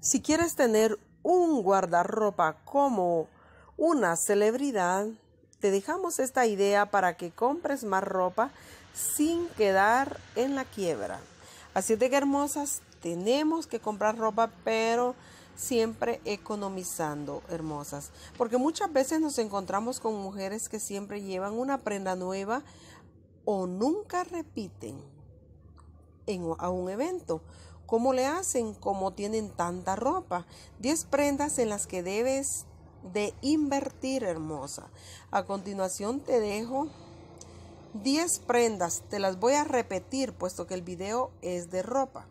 Si quieres tener un guardarropa como una celebridad, te dejamos esta idea para que compres más ropa sin quedar en la quiebra. Así de que hermosas, tenemos que comprar ropa, pero siempre economizando, hermosas. Porque muchas veces nos encontramos con mujeres que siempre llevan una prenda nueva o nunca repiten en, a un evento ¿Cómo le hacen? Como tienen tanta ropa. 10 prendas en las que debes de invertir, hermosa. A continuación te dejo 10 prendas. Te las voy a repetir puesto que el video es de ropa.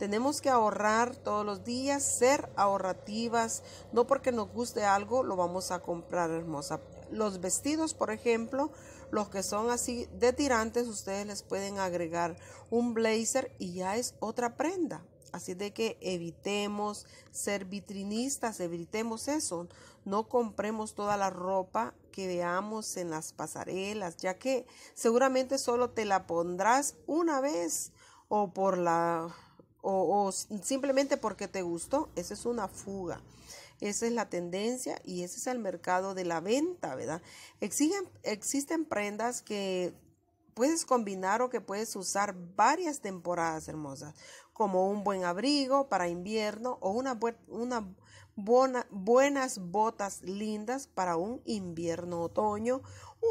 Tenemos que ahorrar todos los días, ser ahorrativas. No porque nos guste algo lo vamos a comprar, hermosa. Los vestidos, por ejemplo, los que son así de tirantes, ustedes les pueden agregar un blazer y ya es otra prenda. Así de que evitemos ser vitrinistas, evitemos eso. No compremos toda la ropa que veamos en las pasarelas, ya que seguramente solo te la pondrás una vez o por la o, simplemente porque te gustó. Esa es una fuga. Esa es la tendencia y ese es el mercado de la venta, ¿verdad? Exigen, existen prendas que puedes combinar o que puedes usar varias temporadas hermosas, como un buen abrigo para invierno o una, buenas botas lindas para un invierno-otoño,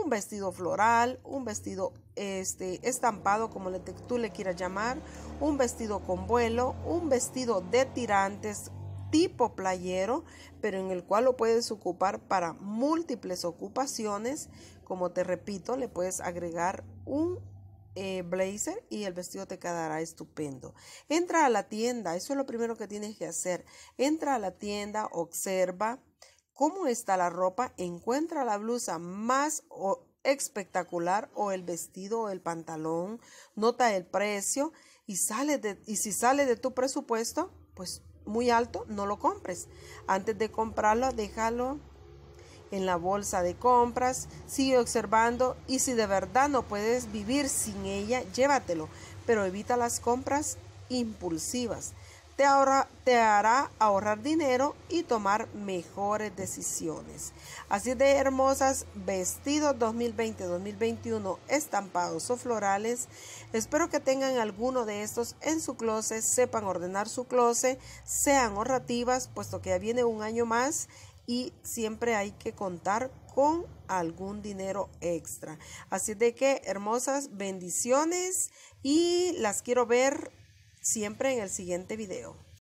un vestido floral, un vestido este, estampado, como le, tú le quieras llamar, un vestido con vuelo, un vestido de tirantes tipo playero, pero en el cual lo puedes ocupar para múltiples ocupaciones. Como te repito, le puedes agregar un eh, blazer y el vestido te quedará estupendo. Entra a la tienda, eso es lo primero que tienes que hacer. Entra a la tienda, observa cómo está la ropa, encuentra la blusa más espectacular o el vestido o el pantalón, nota el precio y, sale de, y si sale de tu presupuesto, pues muy alto, no lo compres. Antes de comprarlo, déjalo en la bolsa de compras, sigue observando y si de verdad no puedes vivir sin ella, llévatelo, pero evita las compras impulsivas te, te hará ahorrar dinero y tomar mejores decisiones. Así de hermosas, vestidos 2020-2021, estampados o florales. Espero que tengan alguno de estos en su closet, sepan ordenar su closet, sean ahorrativas, puesto que ya viene un año más y siempre hay que contar con algún dinero extra. Así de que, hermosas, bendiciones y las quiero ver siempre en el siguiente video.